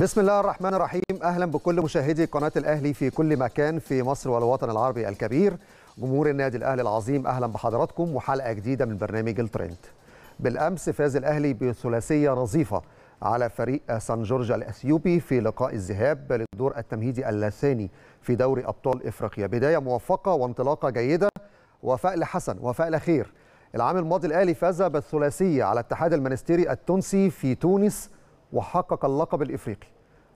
بسم الله الرحمن الرحيم اهلا بكل مشاهدي قناه الاهلي في كل مكان في مصر والوطن العربي الكبير جمهور النادي الاهلي العظيم اهلا بحضراتكم وحلقه جديده من برنامج الترند بالامس فاز الاهلي بثلاثيه نظيفه على فريق سان جورج الاثيوبي في لقاء الذهاب للدور التمهيدي الثاني في دوري ابطال افريقيا بدايه موفقه وانطلاقه جيده وفأل حسن وفأل خير العام الماضي الاهلي فاز بالثلاثيه على اتحاد المانستيري التونسي في تونس وحقق اللقب الافريقي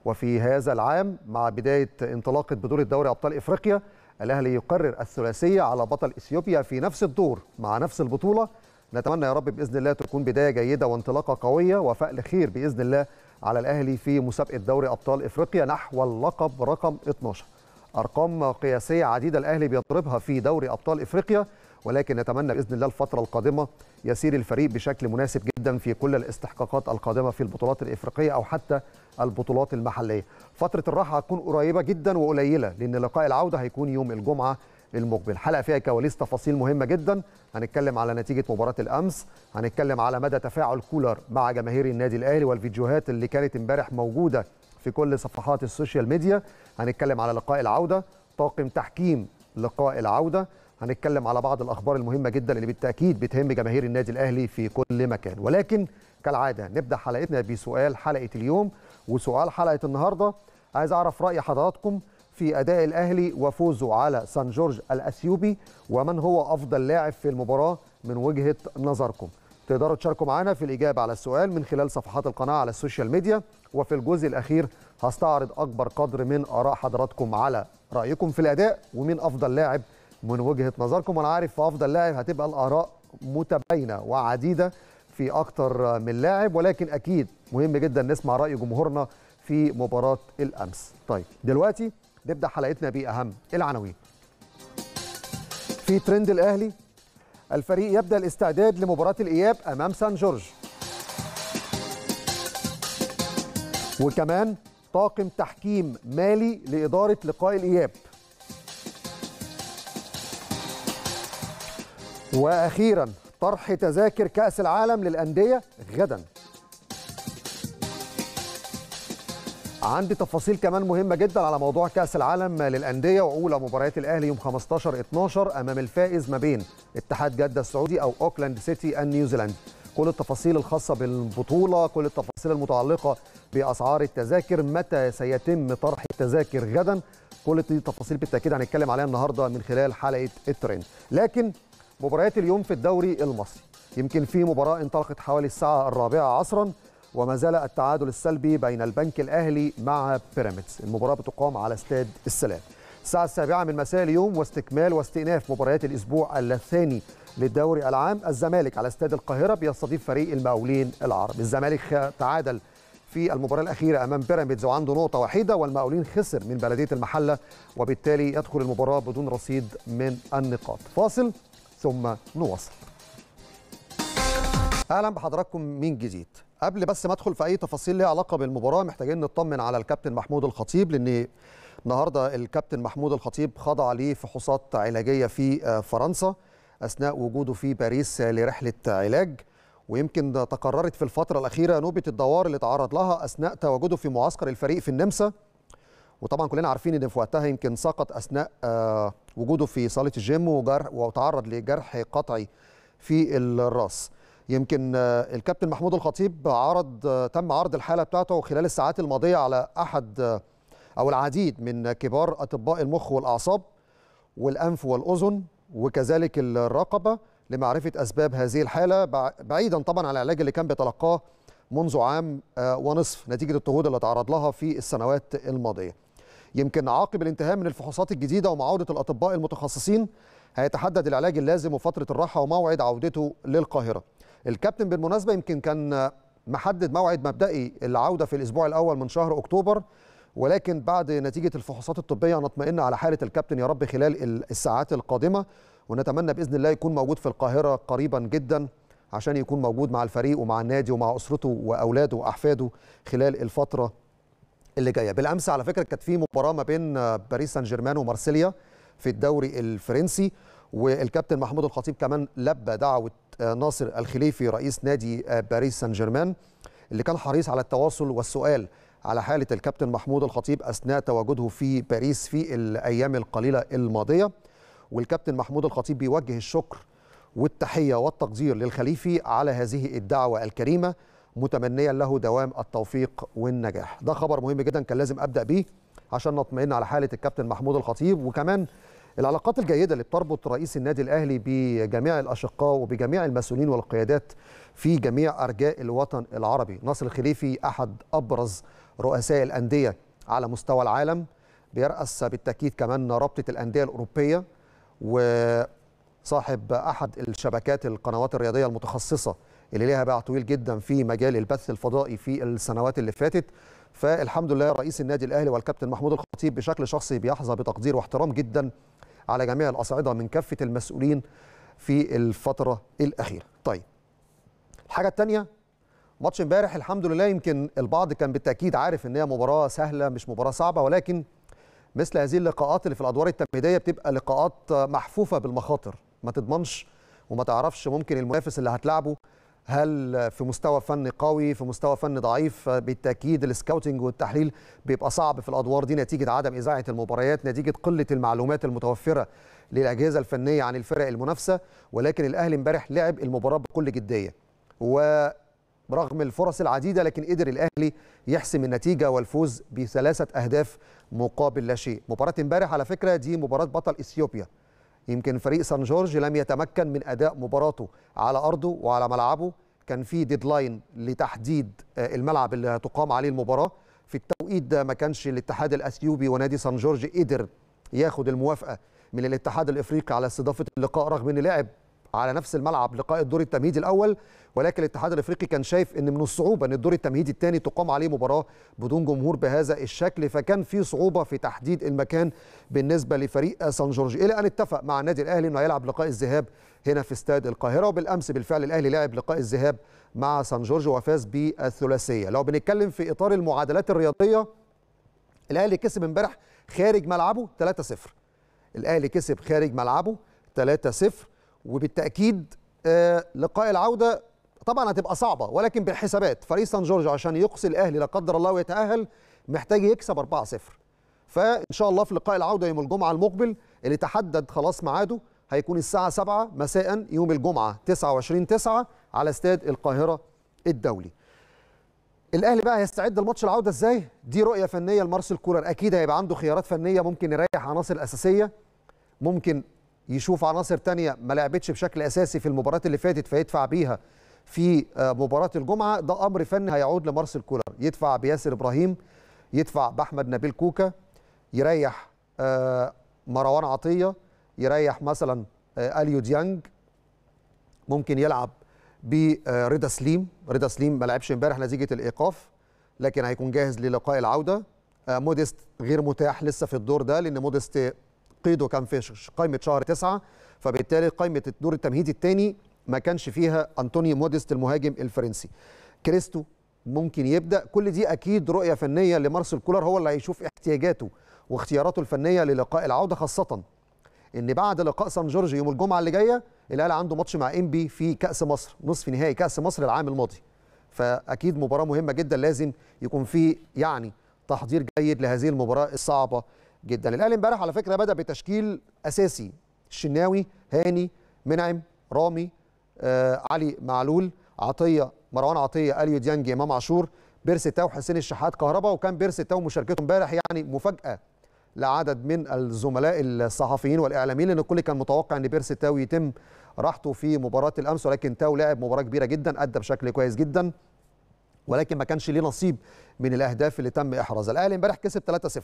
وفي هذا العام مع بدايه انطلاقه بطوله دوري ابطال افريقيا الاهلي يقرر الثلاثيه على بطل اثيوبيا في نفس الدور مع نفس البطوله نتمنى يا رب باذن الله تكون بدايه جيده وانطلاقه قويه وفأل خير باذن الله على الاهلي في مسابقه دوري ابطال افريقيا نحو اللقب رقم 12 ارقام قياسيه عديده الاهلي بيضربها في دوري ابطال افريقيا ولكن نتمنى باذن الله الفتره القادمه يسير الفريق بشكل مناسب جدا في كل الاستحقاقات القادمه في البطولات الافريقيه او حتى البطولات المحليه. فتره الراحه هتكون قريبه جدا وقليله لان لقاء العوده هيكون يوم الجمعه المقبل حلقه فيها كواليس تفاصيل مهمه جدا هنتكلم على نتيجه مباراه الامس هنتكلم على مدى تفاعل كولر مع جماهير النادي الاهلي والفيديوهات اللي كانت امبارح موجوده في كل صفحات السوشيال ميديا هنتكلم على لقاء العوده طاقم تحكيم لقاء العوده هنتكلم على بعض الاخبار المهمه جدا اللي بالتاكيد بتهم جماهير النادي الاهلي في كل مكان ولكن كالعاده نبدا حلقتنا بسؤال حلقه اليوم وسؤال حلقه النهارده عايز اعرف راي حضراتكم في اداء الاهلي وفوزه على سان جورج الاثيوبي ومن هو افضل لاعب في المباراه من وجهه نظركم تقدروا تشاركوا معنا في الاجابه على السؤال من خلال صفحات القناه على السوشيال ميديا وفي الجزء الاخير هستعرض اكبر قدر من اراء حضراتكم على رايكم في الاداء ومين افضل لاعب من وجهه نظركم وانا عارف في افضل لاعب هتبقى الاراء متباينه وعديده في اكتر من لاعب ولكن اكيد مهم جدا نسمع راي جمهورنا في مباراه الامس طيب دلوقتي نبدا حلقتنا باهم العناوين في ترند الاهلي الفريق يبدا الاستعداد لمباراه الاياب امام سان جورج وكمان طاقم تحكيم مالي لإدارة لقاء الإياب وأخيرا طرح تذاكر كأس العالم للأندية غدا عندي تفاصيل كمان مهمة جدا على موضوع كأس العالم للأندية وأولى مباريات الأهلي يوم 15 12 أمام الفائز ما بين اتحاد جدة السعودي أو أوكلاند سيتي النيوزيلندي كل التفاصيل الخاصة بالبطولة كل التفاصيل المتعلقة بأسعار التذاكر متى سيتم طرح التذاكر غدا كل دي التفاصيل بالتأكيد هنتكلم عليها النهاردة من خلال حلقة الترند لكن مباريات اليوم في الدوري المصري يمكن في مباراة انطلقت حوالي الساعة الرابعة عصرا وما زال التعادل السلبي بين البنك الأهلي مع بيراميدز المباراة بتقام على استاد السلام الساعة السابعة من مساء اليوم واستكمال واستئناف مباريات الأسبوع الثاني للدوري العام الزمالك على استاد القاهرة بيستضيف فريق المقاولين العرب الزمالك تعادل في المباراة الأخيرة أمام بيراميدز وعنده نقطة وحيدة والمقاولين خسر من بلدية المحلة وبالتالي يدخل المباراة بدون رصيد من النقاط فاصل ثم نواصل أهلا بحضراتكم من جديد قبل بس ما أدخل في أي تفاصيل ليها علاقة بالمباراة محتاجين نطمن على الكابتن محمود الخطيب لأن النهارده الكابتن محمود الخطيب خضع لفحوصات علاجيه في آه، فرنسا أثناء وجوده في باريس لرحلة علاج ويمكن تقررت في الفترة الأخيرة نوبة الدوار اللي تعرض لها أثناء تواجده في معسكر الفريق في النمسا وطبعا كلنا عارفين ان في وقتها يمكن سقط اثناء آه، وجوده في صاله الجيم وجرح وتعرض لجرح قطعي في الراس يمكن آه، الكابتن محمود الخطيب عرض آه، تم عرض الحاله بتاعته خلال الساعات الماضيه على احد او العديد من كبار اطباء المخ والاعصاب والانف والاذن وكذلك الرقبة لمعرفة أسباب هذه الحالة بعيدا طبعا عن العلاج اللي كان بيتلقاه منذ عام آه، ونصف نتيجة الضغوط اللي تعرض لها في السنوات الماضية يمكن عقب الانتهاء من الفحوصات الجديدة ومعاودة الأطباء المتخصصين هيتحدد العلاج اللازم وفترة الراحة وموعد عودته للقاهرة الكابتن بالمناسبة يمكن كان محدد موعد مبدئي العودة في الأسبوع الأول من شهر أكتوبر ولكن بعد نتيجه الفحوصات الطبيه نطمئن على حاله الكابتن يا رب خلال الساعات القادمه ونتمنى باذن الله يكون موجود في القاهره قريبا جدا عشان يكون موجود مع الفريق ومع النادي ومع اسرته واولاده واحفاده خلال الفتره اللي جايه بالامس على فكره كانت في مباراه ما بين باريس سان جيرمان ومارسيليا في الدوري الفرنسي والكابتن محمود الخطيب كمان لبى دعوه ناصر الخليفي رئيس نادي باريس سان جيرمان اللي كان حريص على التواصل والسؤال على حالة الكابتن محمود الخطيب أثناء تواجده في باريس في الأيام القليلة الماضية والكابتن محمود الخطيب بيوجه الشكر والتحية والتقدير للخليفي على هذه الدعوة الكريمة متمنيا له دوام التوفيق والنجاح ده خبر مهم جدا كان لازم أبدأ بيه عشان نطمئن على حالة الكابتن محمود الخطيب وكمان العلاقات الجيدة اللي بتربط رئيس النادي الأهلي بجميع الأشقاء وبجميع المسؤولين والقيادات في جميع أرجاء الوطن العربي ناصر الخليفي أحد أبرز رؤساء الأندية على مستوى العالم بيرأس بالتأكيد كمان رابطة الأندية الأوروبية وصاحب أحد الشبكات القنوات الرياضية المتخصصة اللي ليها باع طويل جدا في مجال البث الفضائي في السنوات اللي فاتت فالحمد لله رئيس النادي الاهلي والكابتن محمود الخطيب بشكل شخصي بيحظى بتقدير واحترام جدا على جميع الاصعده من كافه المسؤولين في الفتره الاخيره طيب الحاجه الثانيه ماتش امبارح الحمد لله يمكن البعض كان بالتاكيد عارف ان هي مباراه سهله مش مباراه صعبه ولكن مثل هذه اللقاءات اللي في الادوار التمهيديه بتبقى لقاءات محفوفه بالمخاطر ما تضمنش وما تعرفش ممكن المنافس اللي هتلعبه هل في مستوى فني قوي في مستوى فني ضعيف بالتاكيد السكاوتنج والتحليل بيبقى صعب في الادوار دي نتيجه عدم اذاعه المباريات نتيجه قله المعلومات المتوفره للاجهزه الفنيه عن الفرق المنافسه ولكن الاهلي امبارح لعب المباراه بكل جديه ورغم الفرص العديده لكن قدر الاهلي يحسم النتيجه والفوز بثلاثه اهداف مقابل لا شيء مباراه امبارح على فكره دي مباراه بطل اثيوبيا يمكن فريق سان جورج لم يتمكن من أداء مباراته على أرضه وعلى ملعبه كان في ديدلاين لتحديد آه، الملعب اللي هتقام عليه المباراة في التوقيت ده ما كانش الاتحاد الأثيوبي ونادي سان جورج قدر ياخد الموافقة من الاتحاد الإفريقي على استضافة اللقاء رغم أن لعب على نفس الملعب لقاء الدور التمهيدي الاول ولكن الاتحاد الافريقي كان شايف ان من الصعوبه ان الدور التمهيدي الثاني تقام عليه مباراه بدون جمهور بهذا الشكل فكان في صعوبه في تحديد المكان بالنسبه لفريق سان جورج الى ان اتفق مع النادي الاهلي انه هيلعب لقاء الذهاب هنا في استاد القاهره وبالامس بالفعل الاهلي لعب لقاء الذهاب مع سان جورج وفاز بالثلاثيه لو بنتكلم في اطار المعادلات الرياضيه الاهلي كسب امبارح خارج ملعبه 3-0 الاهلي كسب خارج ملعبه 3-0 وبالتاكيد آه، لقاء العوده طبعا هتبقى صعبه ولكن بالحسابات فريق سان جورج عشان يقصي الاهلي لا قدر الله ويتاهل محتاج يكسب 4-0 فان شاء الله في لقاء العوده يوم الجمعه المقبل اللي تحدد خلاص ميعاده هيكون الساعه 7 مساء يوم الجمعه 29 9 على استاد القاهره الدولي الاهلي بقى هيستعد لماتش العوده ازاي دي رؤيه فنيه لمارسيل كولر اكيد هيبقى عنده خيارات فنيه ممكن يريح عناصر اساسيه ممكن يشوف عناصر تانية ما لعبتش بشكل أساسي في المباراة اللي فاتت فيدفع بيها في آه، مباراة الجمعة ده أمر فني هيعود لمارسيل كولر يدفع بياسر إبراهيم يدفع بأحمد نبيل كوكا يريح آه، مروان عطية يريح مثلا آه، أليو ديانج ممكن يلعب برضا سليم رضا سليم ما لعبش امبارح نتيجة الإيقاف لكن هيكون جاهز للقاء العودة موديست غير متاح لسه في الدور ده لأن موديست قيده كان في قائمه شهر تسعه فبالتالي قائمه الدور التمهيدي الثاني ما كانش فيها انطونيو موديست المهاجم الفرنسي كريستو ممكن يبدا كل دي اكيد رؤيه فنيه لمارسيل كولر هو اللي هيشوف احتياجاته واختياراته الفنيه للقاء العوده خاصه ان بعد لقاء سان جورج يوم الجمعه اللي جايه الاهلي عنده ماتش مع انبي في كاس مصر نصف نهائي كاس مصر العام الماضي فاكيد مباراه مهمه جدا لازم يكون في يعني تحضير جيد لهذه المباراه الصعبه جدا الاهلي امبارح على فكره بدا بتشكيل اساسي الشناوي هاني منعم رامي آه، علي معلول عطيه مروان عطيه اليو ديانج امام عاشور بيرسي تاو حسين الشحات كهربا وكان بيرسي تاو مشاركته امبارح يعني مفاجاه لعدد من الزملاء الصحفيين والاعلاميين لان الكل كان متوقع ان بيرسي تاو يتم راحته في مباراه الامس ولكن تاو لعب مباراه كبيره جدا ادى بشكل كويس جدا ولكن ما كانش ليه نصيب من الاهداف اللي تم احرازها الاهلي امبارح كسب 3-0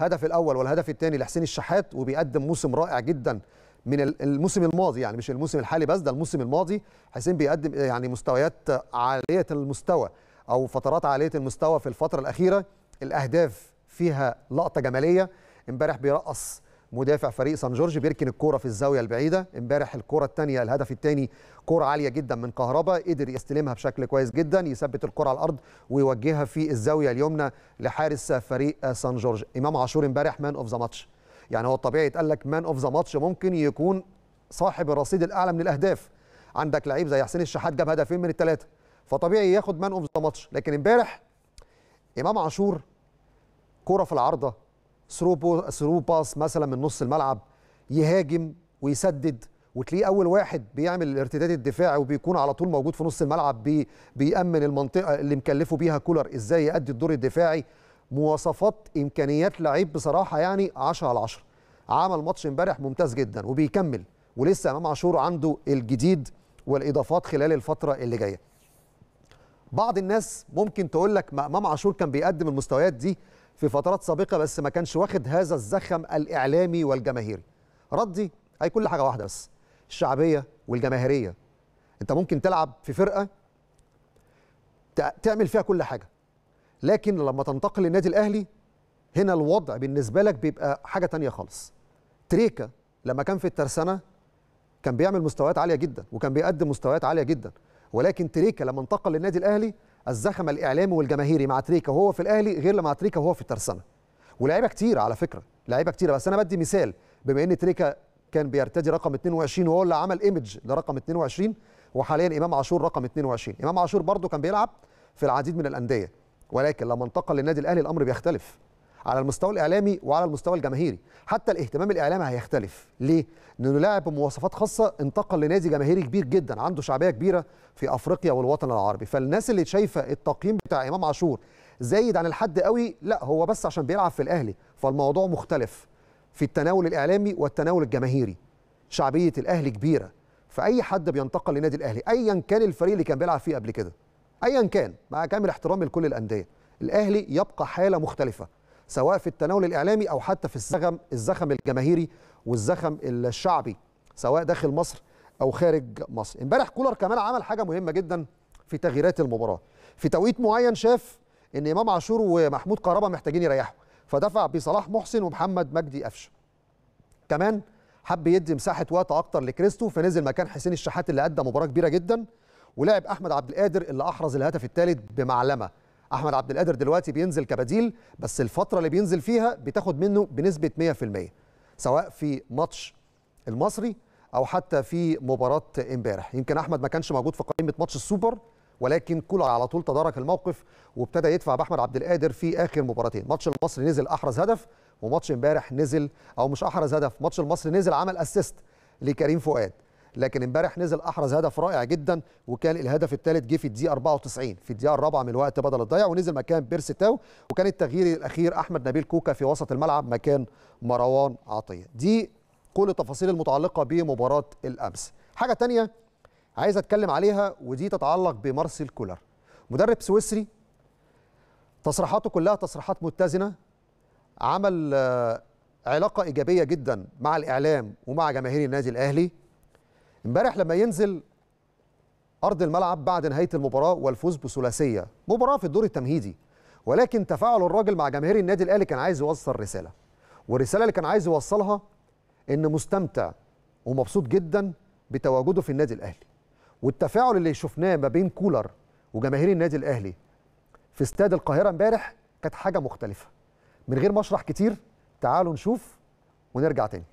الهدف الاول والهدف الثاني لحسين الشحات وبيقدم موسم رائع جدا من الموسم الماضي يعني مش الموسم الحالي بس ده الموسم الماضي حسين بيقدم يعني مستويات عاليه المستوى او فترات عاليه المستوى في الفتره الاخيره الاهداف فيها لقطه جماليه امبارح بيرقص مدافع فريق سان جورج بيركن الكوره في الزاويه البعيده امبارح الكوره الثانيه الهدف الثاني كوره عاليه جدا من كهربا قدر يستلمها بشكل كويس جدا يثبت الكره على الارض ويوجهها في الزاويه اليمنى لحارس فريق سان جورج امام عاشور امبارح مان اوف ذا ماتش يعني هو الطبيعي يتقال لك مان اوف ذا ماتش ممكن يكون صاحب الرصيد الاعلى من الاهداف عندك لعيب زي حسين الشحات جاب هدفين من الثلاثه فطبيعي ياخد مان اوف ذا ماتش لكن امبارح امام عاشور كوره في العارضه ثرو ثرو باس مثلا من نص الملعب يهاجم ويسدد وتلاقيه اول واحد بيعمل الارتداد الدفاعي وبيكون على طول موجود في نص الملعب بي بيامن المنطقه اللي مكلفه بيها كولر ازاي يأدي الدور الدفاعي مواصفات امكانيات لعيب بصراحه يعني 10 على 10 عمل ماتش امبارح ممتاز جدا وبيكمل ولسه امام عاشور عنده الجديد والاضافات خلال الفتره اللي جايه بعض الناس ممكن تقول لك ما امام عاشور كان بيقدم المستويات دي في فترات سابقه بس ما كانش واخد هذا الزخم الاعلامي والجماهيري ردي هي كل حاجه واحده بس الشعبيه والجماهيريه انت ممكن تلعب في فرقه تعمل فيها كل حاجه لكن لما تنتقل للنادي الاهلي هنا الوضع بالنسبه لك بيبقى حاجه تانية خالص تريكا لما كان في الترسانه كان بيعمل مستويات عاليه جدا وكان بيقدم مستويات عاليه جدا ولكن تريكا لما انتقل للنادي الاهلي الزخم الاعلامي والجماهيري مع تريكا وهو في الاهلي غير لما تريكا وهو في الترسانه ولاعيبه كتير على فكره لعيبه كتير بس انا بدي مثال بما ان تريكا كان بيرتدي رقم 22 وهو اللي عمل ايمج لرقم 22 وحاليا امام عاشور رقم 22 امام عاشور برضه كان بيلعب في العديد من الانديه ولكن لما انتقل للنادي الاهلي الامر بيختلف على المستوى الاعلامي وعلى المستوى الجماهيري حتى الاهتمام الاعلامي هيختلف ليه لانه لاعب بمواصفات خاصه انتقل لنادي جماهيري كبير جدا عنده شعبيه كبيره في افريقيا والوطن العربي فالناس اللي شايفه التقييم بتاع امام عاشور زايد عن الحد قوي لا هو بس عشان بيلعب في الاهلي فالموضوع مختلف في التناول الاعلامي والتناول الجماهيري شعبيه الاهلي كبيره فاي حد بينتقل لنادي الاهلي ايا كان الفريق اللي كان بيلعب فيه قبل كده ايا كان مع كامل احترامي لكل الانديه الاهلي يبقى حاله مختلفه سواء في التناول الإعلامي أو حتى في الزخم الزخم الجماهيري والزخم الشعبي سواء داخل مصر أو خارج مصر امبارح كولر كمان عمل حاجة مهمة جدا في تغييرات المباراة في توقيت معين شاف إن إمام عاشور ومحمود كهربا محتاجين يريحوا فدفع بصلاح محسن ومحمد مجدي قفشه كمان حب يدي مساحه وقت اكتر لكريستو فنزل مكان حسين الشحات اللي ادى مباراه كبيره جدا ولعب احمد عبد القادر اللي احرز الهدف الثالث بمعلمه احمد عبد القادر دلوقتي بينزل كبديل بس الفتره اللي بينزل فيها بتاخد منه بنسبه 100% سواء في ماتش المصري او حتى في مباراه امبارح يمكن احمد ما كانش موجود في قائمه ماتش السوبر ولكن كولر على طول تدارك الموقف وابتدى يدفع باحمد عبد القادر في اخر مباراتين ماتش المصري نزل احرز هدف وماتش امبارح نزل او مش احرز هدف ماتش المصري نزل عمل اسيست لكريم فؤاد لكن امبارح نزل احرز هدف رائع جدا وكان الهدف الثالث جه في الدقيقه 94 في الدقيقه الرابعه من الوقت بدل الضيع ونزل مكان بيرسي تاو وكان التغيير الاخير احمد نبيل كوكا في وسط الملعب مكان مروان عطيه دي كل التفاصيل المتعلقه بمباراه الامس حاجه ثانيه عايز اتكلم عليها ودي تتعلق بمارسيل كولر مدرب سويسري تصريحاته كلها تصريحات متزنه عمل آه، علاقه ايجابيه جدا مع الاعلام ومع جماهير النادي الاهلي امبارح لما ينزل ارض الملعب بعد نهايه المباراه والفوز بثلاثيه مباراه في الدور التمهيدي ولكن تفاعل الراجل مع جماهير النادي الاهلي كان عايز يوصل رساله والرساله اللي كان عايز يوصلها ان مستمتع ومبسوط جدا بتواجده في النادي الاهلي والتفاعل اللي شفناه ما بين كولر وجماهير النادي الاهلي في استاد القاهره امبارح كانت حاجه مختلفه من غير ما اشرح كتير تعالوا نشوف ونرجع تاني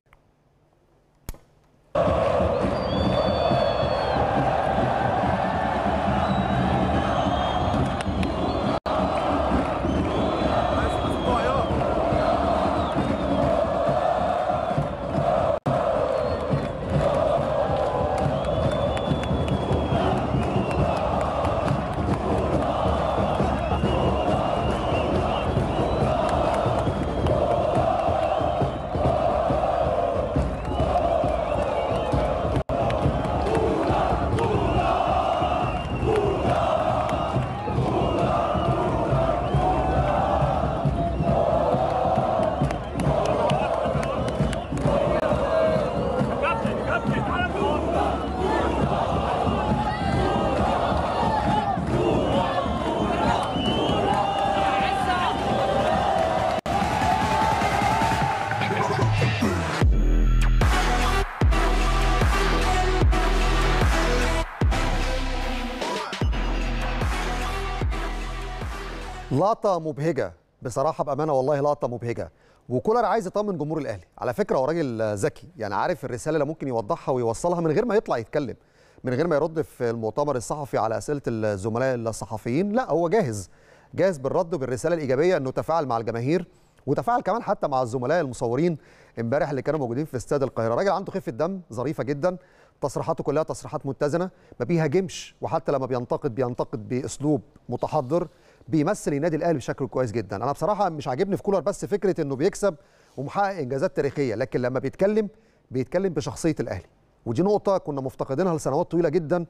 لقطه مبهجه بصراحه بامانه والله لقطه مبهجه وكولر عايز يطمن جمهور الاهلي على فكره هو راجل ذكي يعني عارف الرساله اللي ممكن يوضحها ويوصلها من غير ما يطلع يتكلم من غير ما يرد في المؤتمر الصحفي على اسئله الزملاء الصحفيين لا هو جاهز جاهز بالرد وبالرساله الايجابيه انه تفاعل مع الجماهير وتفاعل كمان حتى مع الزملاء المصورين امبارح اللي كانوا موجودين في استاد القاهره راجل عنده خفه دم ظريفه جدا تصريحاته كلها تصريحات متزنه ما بيهاجمش وحتى لما بينتقد بينتقد باسلوب متحضر بيمثل النادي الاهلي بشكل كويس جدا انا بصراحه مش عاجبني في كولر بس فكره انه بيكسب ومحقق انجازات تاريخيه لكن لما بيتكلم بيتكلم بشخصيه الاهلي ودي نقطه كنا مفتقدينها لسنوات طويله جدا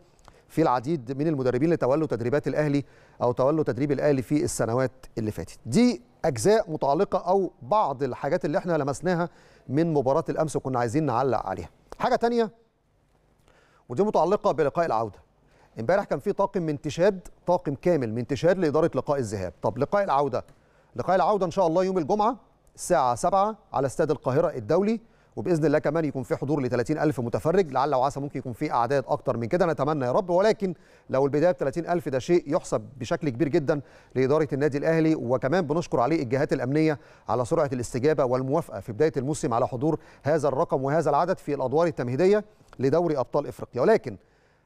في العديد من المدربين اللي تولوا تدريبات الاهلي او تولوا تدريب الاهلي في السنوات اللي فاتت دي اجزاء متعلقه او بعض الحاجات اللي احنا لمسناها من مباراه الامس وكنا عايزين نعلق عليها حاجه تانية ودي متعلقه بلقاء العوده امبارح كان في طاقم من تشاد طاقم كامل من تشاد لاداره لقاء الذهاب طب لقاء العوده لقاء العوده ان شاء الله يوم الجمعه الساعه 7 على استاد القاهره الدولي وباذن الله كمان يكون في حضور ل 30000 متفرج لعل وعسى ممكن يكون في اعداد اكتر من كده نتمنى يا رب ولكن لو البدايه ب 30000 ده شيء يحسب بشكل كبير جدا لاداره النادي الاهلي وكمان بنشكر عليه الجهات الامنيه على سرعه الاستجابه والموافقه في بدايه الموسم على حضور هذا الرقم وهذا العدد في الادوار التمهيديه لدوري ابطال افريقيا ولكن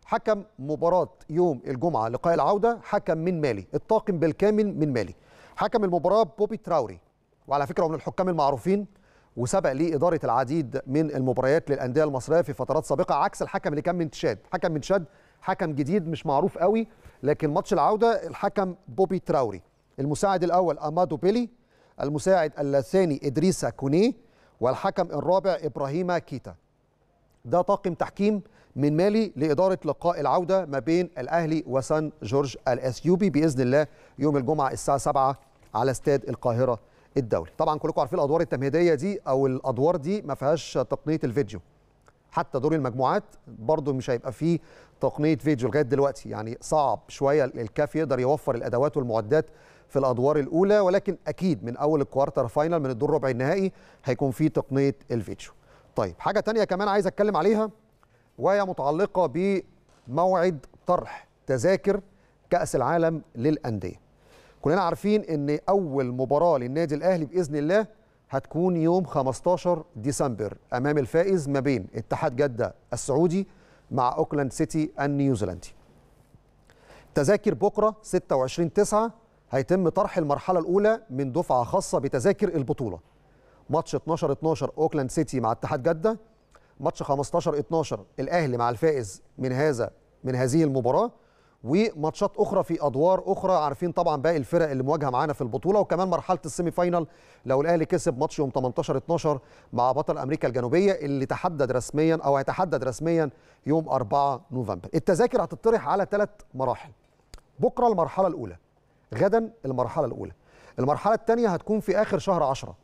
حكم مباراة يوم الجمعة لقاء العودة حكم من مالي الطاقم بالكامل من مالي حكم المباراة بوبي تراوري وعلى فكرة هو من الحكام المعروفين وسبق لي إدارة العديد من المباريات للأندية المصرية في فترات سابقة عكس الحكم اللي كان من تشاد حكم من تشاد حكم جديد مش معروف قوي لكن ماتش العودة الحكم بوبي تراوري المساعد الأول أمادو بيلي المساعد الثاني إدريسا كونيه والحكم الرابع إبراهيم كيتا ده طاقم تحكيم من مالي لإدارة لقاء العودة ما بين الأهلي وسان جورج الأثيوبي بإذن الله يوم الجمعة الساعة 7 على استاد القاهرة الدولي طبعا كلكم عارفين الأدوار التمهيدية دي أو الأدوار دي ما فيهاش تقنية الفيديو حتى دور المجموعات برضو مش هيبقى فيه تقنية فيديو لغاية دلوقتي يعني صعب شوية الكاف يقدر يوفر الأدوات والمعدات في الادوار الاولى ولكن اكيد من اول الكوارتر فاينل من الدور ربع النهائي هيكون فيه تقنيه الفيديو طيب حاجه تانية كمان عايز اتكلم عليها وهي متعلقة بموعد طرح تذاكر كأس العالم للأندية كلنا عارفين أن أول مباراة للنادي الأهلي بإذن الله هتكون يوم 15 ديسمبر أمام الفائز ما بين اتحاد جدة السعودي مع أوكلاند سيتي النيوزيلندي تذاكر بكرة 26 9 هيتم طرح المرحلة الأولى من دفعة خاصة بتذاكر البطولة ماتش 12 12 أوكلاند سيتي مع اتحاد جدة ماتش 15 12 الاهلي مع الفائز من هذا من هذه المباراه وماتشات اخرى في ادوار اخرى عارفين طبعا باقي الفرق اللي مواجهه معانا في البطوله وكمان مرحله السيمي فاينل لو الاهلي كسب ماتش يوم 18 12 مع بطل امريكا الجنوبيه اللي تحدد رسميا او هيتحدد رسميا يوم 4 نوفمبر التذاكر هتطرح على ثلاث مراحل بكره المرحله الاولى غدا المرحله الاولى المرحله الثانيه هتكون في اخر شهر 10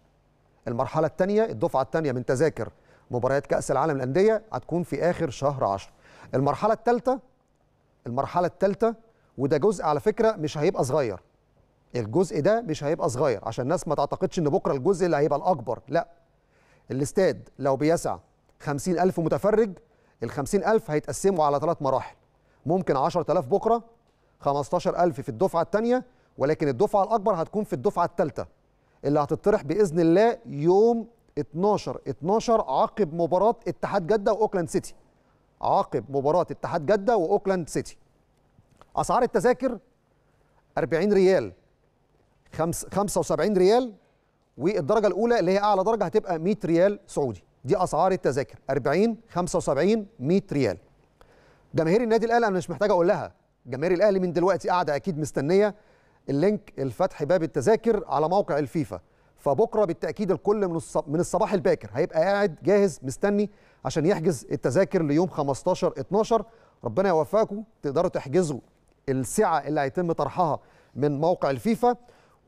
المرحله الثانيه الدفعه الثانيه من تذاكر مباريات كاس العالم للانديه هتكون في اخر شهر 10 المرحله الثالثه المرحله الثالثه وده جزء على فكره مش هيبقى صغير الجزء ده مش هيبقى صغير عشان الناس ما تعتقدش ان بكره الجزء اللي هيبقى الاكبر لا الاستاد لو بيسع 50000 متفرج ال 50000 هيتقسموا على ثلاث مراحل ممكن 10000 بكره 15000 في الدفعه الثانيه ولكن الدفعه الاكبر هتكون في الدفعه الثالثه اللي هتطرح باذن الله يوم 12 12 عقب مباراه اتحاد جده واوكلاند سيتي عقب مباراه اتحاد جده واوكلاند سيتي اسعار التذاكر 40 ريال 75 ريال والدرجه الاولى اللي هي اعلى درجه هتبقى 100 ريال سعودي دي اسعار التذاكر 40 75 100 ريال جماهير النادي الاهلي انا مش محتاج اقول لها جماهير الاهلي من دلوقتي قاعده اكيد مستنيه اللينك الفتح باب التذاكر على موقع الفيفا فبكره بالتاكيد الكل من الصباح الباكر هيبقى قاعد جاهز مستني عشان يحجز التذاكر ليوم 15 12 ربنا يوفقكم تقدروا تحجزوا السعه اللي هيتم طرحها من موقع الفيفا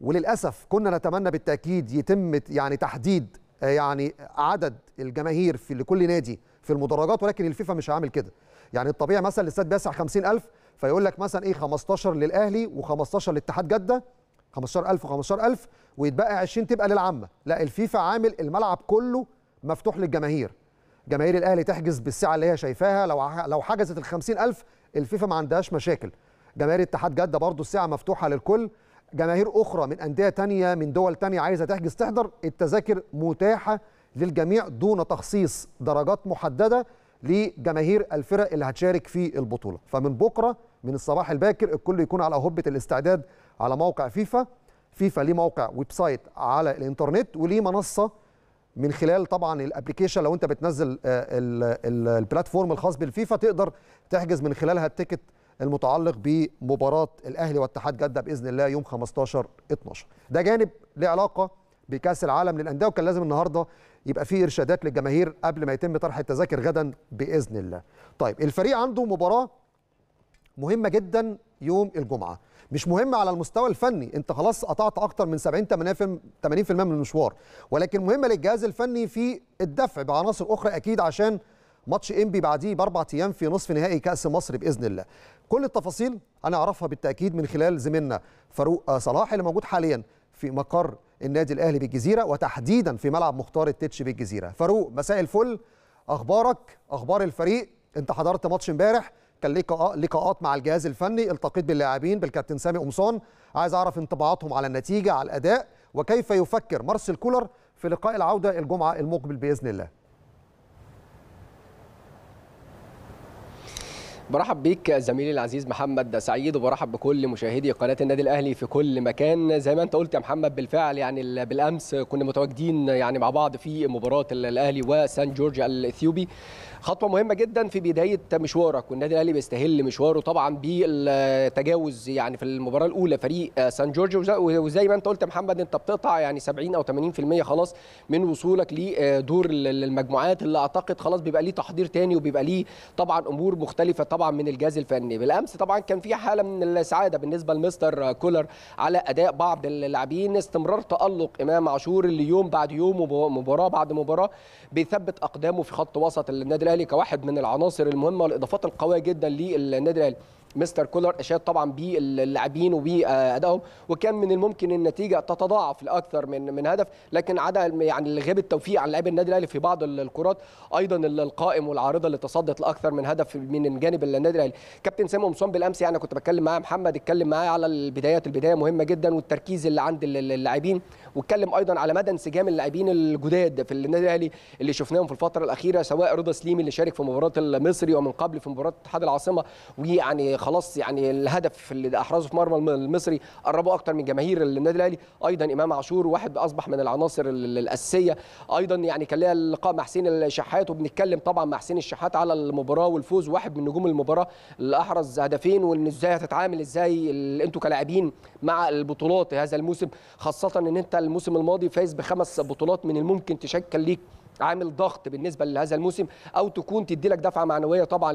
وللاسف كنا نتمنى بالتاكيد يتم يعني تحديد آه، يعني عدد الجماهير في لكل نادي في المدرجات ولكن الفيفا مش عامل كده يعني الطبيعي مثلا الاستاد بيسع 50000 فيقول لك مثلا ايه 15 للاهلي و15 لاتحاد جده 15000 و15000 ويتبقى 20 تبقى للعامه لا الفيفا عامل الملعب كله مفتوح للجماهير جماهير الاهلي تحجز بالسعه اللي هي شايفاها لو لو حجزت ال 50000 الفيفا ما عندهاش مشاكل جماهير اتحاد جده برضو الساعه مفتوحه للكل جماهير اخرى من انديه تانية من دول تانية عايزه تحجز تحضر التذاكر متاحه للجميع دون تخصيص درجات محدده لجماهير الفرق اللي هتشارك في البطوله فمن بكره من الصباح الباكر الكل يكون على هبه الاستعداد على موقع فيفا فيفا ليه موقع ويب سايت على الانترنت وليه منصه من خلال طبعا الابلكيشن لو انت بتنزل آه، البلاتفورم الخاص بالفيفا تقدر تحجز من خلالها التيكت المتعلق بمباراه الاهلي واتحاد جده باذن الله يوم 15 12 ده جانب له علاقه بكاس العالم للانديه وكان لازم النهارده يبقى فيه ارشادات للجماهير قبل ما يتم طرح التذاكر غدا باذن الله طيب الفريق عنده مباراه مهمه جدا يوم الجمعه مش مهمه على المستوى الفني انت خلاص قطعت اكتر من 70 80% من المشوار ولكن مهمه للجهاز الفني في الدفع بعناصر اخرى اكيد عشان ماتش انبي بعديه باربع ايام في نصف نهائي كاس مصر باذن الله كل التفاصيل هنعرفها بالتاكيد من خلال زميلنا فاروق صلاح اللي موجود حاليا في مقر النادي الاهلي بالجزيره وتحديدا في ملعب مختار التتش بالجزيره فاروق مساء الفل اخبارك اخبار الفريق انت حضرت ماتش امبارح كان لقاءات مع الجهاز الفني التقيت باللاعبين بالكابتن سامي قمصان عايز اعرف انطباعاتهم على النتيجه على الاداء وكيف يفكر مارسيل كولر في لقاء العوده الجمعه المقبل باذن الله برحب بيك زميلي العزيز محمد سعيد وبرحب بكل مشاهدي قناه النادي الاهلي في كل مكان زي ما انت قلت يا محمد بالفعل يعني بالامس كنا متواجدين يعني مع بعض في مباراه الاهلي وسان جورج الاثيوبي خطوه مهمه جدا في بدايه مشوارك والنادي الاهلي بيستهل مشواره طبعا بالتجاوز يعني في المباراه الاولى فريق سان جورج وزي ما انت قلت يا محمد انت بتقطع يعني 70 او 80% خلاص من وصولك لدور المجموعات اللي اعتقد خلاص بيبقى ليه تحضير تاني وبيبقى ليه طبعا امور مختلفه طبعا من الجهاز الفني بالامس طبعا كان في حاله من السعاده بالنسبه لمستر كولر على اداء بعض اللاعبين استمرار تالق امام عاشور اللي يوم بعد يوم ومباراه بعد مباراه بيثبت اقدامه في خط وسط النادي الاهلي كواحد من العناصر المهمه والاضافات القويه جدا للنادي الاهلي مستر كولر اشاد طبعا باللاعبين وبادائهم وكان من الممكن النتيجه تتضاعف لاكثر من من هدف لكن عدا يعني غياب التوفيق عن لاعبي النادي الاهلي في بعض الكرات ايضا القائم والعارضه اللي تصدت لاكثر من هدف من جانب النادي الاهلي كابتن سامي امصون بالامس يعني كنت بتكلم معاه محمد اتكلم معاه على البدايات البدايه مهمه جدا والتركيز اللي عند اللاعبين واتكلم ايضا على مدى انسجام اللاعبين الجداد في النادي الاهلي اللي شفناهم في الفتره الاخيره سواء رضا سليم اللي شارك في مباراه المصري ومن قبل في مباراه اتحاد العاصمه ويعني خلاص يعني الهدف اللي احرزه في مرمى المصري قربه اكتر من جماهير النادي الاهلي ايضا امام عاشور واحد اصبح من العناصر الاساسيه ايضا يعني كان ليها لقاء مع حسين الشحات وبنتكلم طبعا مع حسين الشحات على المباراه والفوز واحد من نجوم المباراه اللي احرز هدفين وان ازاي هتتعامل ازاي انتوا كلاعبين مع البطولات هذا الموسم خاصه ان انت الموسم الماضي فايز بخمس بطولات من الممكن تشكل ليك عامل ضغط بالنسبه لهذا الموسم او تكون تدي لك دفعه معنويه طبعا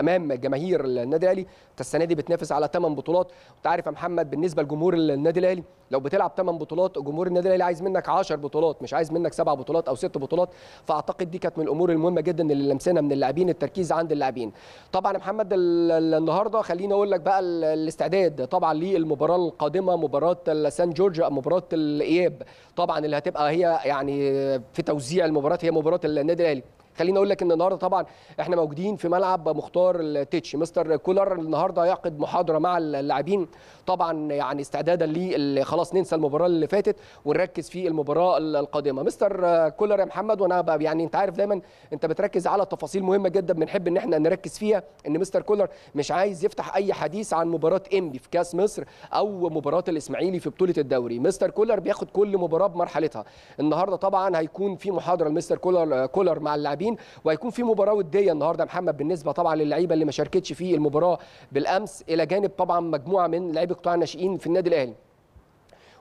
امام جماهير النادي الاهلي انت السنه دي بتنافس على 8 بطولات انت عارف يا محمد بالنسبه لجمهور النادي الاهلي لو بتلعب 8 بطولات جمهور النادي الاهلي عايز منك 10 بطولات مش عايز منك 7 بطولات او 6 بطولات فاعتقد دي كانت من الامور المهمه جدا اللي لمسنا من اللاعبين التركيز عند اللاعبين طبعا يا محمد النهارده خليني اقول لك بقى الاستعداد طبعا للمباراه القادمه مباراه سان جورج مباراه الاياب طبعا اللي هتبقى هي يعني في توزيع المباراه هي مباراه النادي الاهلي خليني اقول لك ان النهارده طبعا احنا موجودين في ملعب مختار التيتش مستر كولر النهارده يعقد محاضره مع اللاعبين طبعا يعني استعدادا لي خلاص ننسى المباراه اللي فاتت ونركز في المباراه القادمه مستر كولر يا محمد وانا يعني انت عارف دايما انت بتركز على تفاصيل مهمه جدا بنحب ان احنا نركز فيها ان مستر كولر مش عايز يفتح اي حديث عن مباراه انبي في كاس مصر او مباراه الاسماعيلي في بطوله الدوري مستر كولر بياخد كل مباراه بمرحلتها النهارده طبعا هيكون في محاضره لمستر كولر كولر مع اللاعبين المصريين وهيكون في مباراه وديه النهارده محمد بالنسبه طبعا للعيبه اللي ما شاركتش في المباراه بالامس الى جانب طبعا مجموعه من لعيبه قطاع الناشئين في النادي الاهلي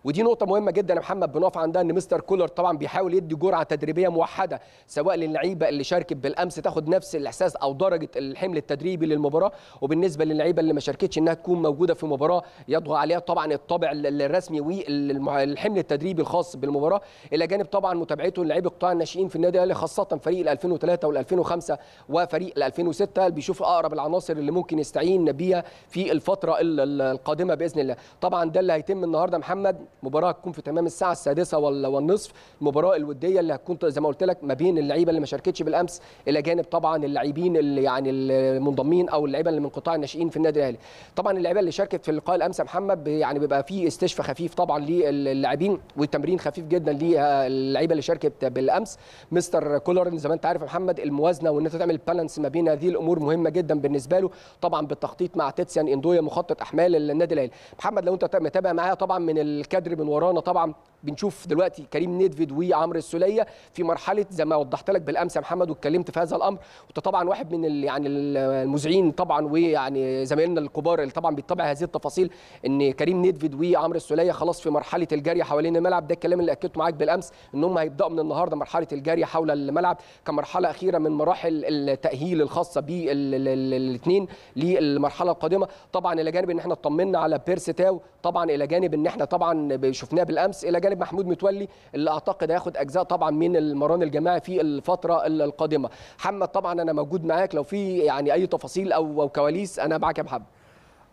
ودي نقطه مهمه جدا يا محمد بنقف عندها ان مستر كولر طبعا بيحاول يدي جرعه تدريبيه موحده سواء للعيبه اللي شاركت بالامس تاخد نفس الاحساس او درجه الحمل التدريبي للمباراه وبالنسبه للعيبه اللي ما شاركتش انها تكون موجوده في مباراه يضغى عليها طبعا الطابع الرسمي والحمل التدريبي الخاص بالمباراه الى جانب طبعا متابعته لعيبه قطاع الناشئين في النادي الاهلي خاصه فريق 2003 وال2005 وفريق 2006 اللي بيشوف اقرب العناصر اللي ممكن يستعين بيها في الفتره القادمه باذن الله طبعا ده اللي هيتم النهارده محمد مباراه هتكون في تمام الساعه السادسه ولا والنصف المباراه الوديه اللي هتكون زي ما قلت لك ما بين اللعيبه اللي ما شاركتش بالامس الى جانب طبعا اللاعبين اللي يعني المنضمين او اللعيبه اللي من قطاع الناشئين في النادي الاهلي طبعا اللعيبه اللي شاركت في اللقاء الامس يا محمد يعني بيبقى في استشفاء خفيف طبعا للاعبين والتمرين خفيف جدا للعيبه اللي شاركت بالامس مستر كولر زي ما انت عارف يا محمد الموازنه وان انت تعمل بالانس ما بين هذه الامور مهمه جدا بالنسبه له طبعا بالتخطيط مع تيتسيان اندويا مخطط احمال النادي الاهلي محمد لو انت متابع معايا طبعا من الكادر بدري من ورانا طبعا بنشوف دلوقتي كريم ندفد وعمرو السوليه في مرحله زي ما وضحت لك بالامس يا محمد واتكلمت في هذا الامر وانت طبعا واحد من يعني المذيعين طبعا ويعني زمايلنا الكبار اللي طبعا بيتبع هذه التفاصيل ان كريم ندفد وعمرو السوليه خلاص في مرحله الجري حوالين الملعب ده الكلام اللي اكدته معاك بالامس ان هم هيبداوا من النهارده مرحله الجري حول الملعب كمرحله اخيره من مراحل التاهيل الخاصه بالاثنين للمرحله القادمه طبعا الى جانب ان احنا اطمنا على تاو طبعا الى جانب ان احنا طبعا شفناه بالامس الى جانب الجانب محمود متولي اللي اعتقد هياخد اجزاء طبعا من المران الجماعي في الفتره القادمه محمد طبعا انا موجود معاك لو في يعني اي تفاصيل او او كواليس انا معاك يا محمد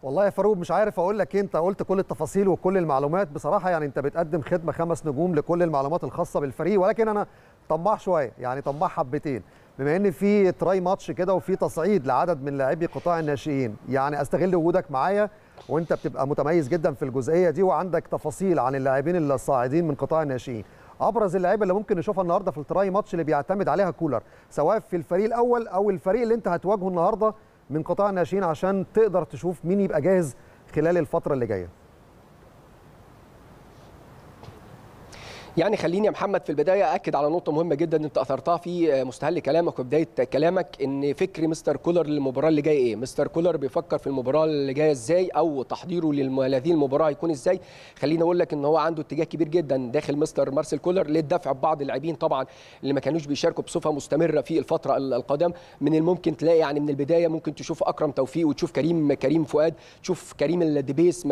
والله يا فاروق مش عارف اقول لك إيه. انت قلت كل التفاصيل وكل المعلومات بصراحه يعني انت بتقدم خدمه خمس نجوم لكل المعلومات الخاصه بالفريق ولكن انا طماع شويه يعني طماع حبتين بما ان في تراي ماتش كده وفي تصعيد لعدد من لاعبي قطاع الناشئين يعني استغل وجودك معايا وانت بتبقى متميز جدا في الجزئيه دي وعندك تفاصيل عن اللاعبين الصاعدين من قطاع الناشئين ابرز اللعيبه اللي ممكن نشوفها النهارده في التراي ماتش اللي بيعتمد عليها كولر سواء في الفريق الاول او الفريق اللي انت هتواجهه النهارده من قطاع الناشئين عشان تقدر تشوف مين يبقى جاهز خلال الفتره اللي جايه يعني خليني يا محمد في البدايه اكد على نقطه مهمه جدا انت اثرتها في مستهل كلامك وبدايه كلامك ان فكر مستر كولر للمباراه اللي جايه ايه مستر كولر بيفكر في المباراه اللي جايه ازاي او تحضيره لهذه المباراه هيكون ازاي خليني اقول لك ان هو عنده اتجاه كبير جدا داخل مستر مارسيل كولر للدفع ببعض اللاعبين طبعا اللي ما كانوش بيشاركوا بصفه مستمره في الفتره القادمه من الممكن تلاقي يعني من البدايه ممكن تشوف اكرم توفيق وتشوف كريم كريم فؤاد تشوف كريم الدبيس